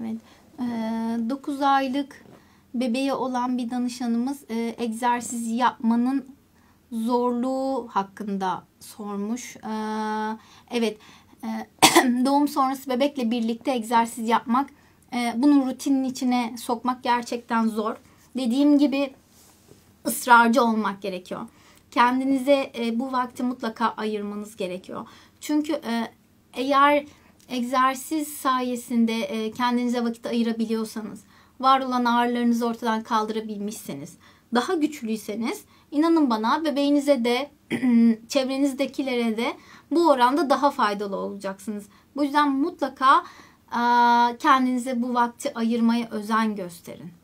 Evet. 9 ee, aylık bebeği olan bir danışanımız e, egzersiz yapmanın zorluğu hakkında sormuş. Ee, evet. E, doğum sonrası bebekle birlikte egzersiz yapmak, e, bunu rutinin içine sokmak gerçekten zor. Dediğim gibi ısrarcı olmak gerekiyor. Kendinize bu vakti mutlaka ayırmanız gerekiyor. Çünkü eğer egzersiz sayesinde e, kendinize vakit ayırabiliyorsanız, var olan ağrılarınızı ortadan kaldırabilmişseniz, daha güçlüyseniz inanın bana bebeğinize de çevrenizdekilere de bu oranda daha faydalı olacaksınız. Bu yüzden mutlaka kendinize bu vakti ayırmaya özen gösterin.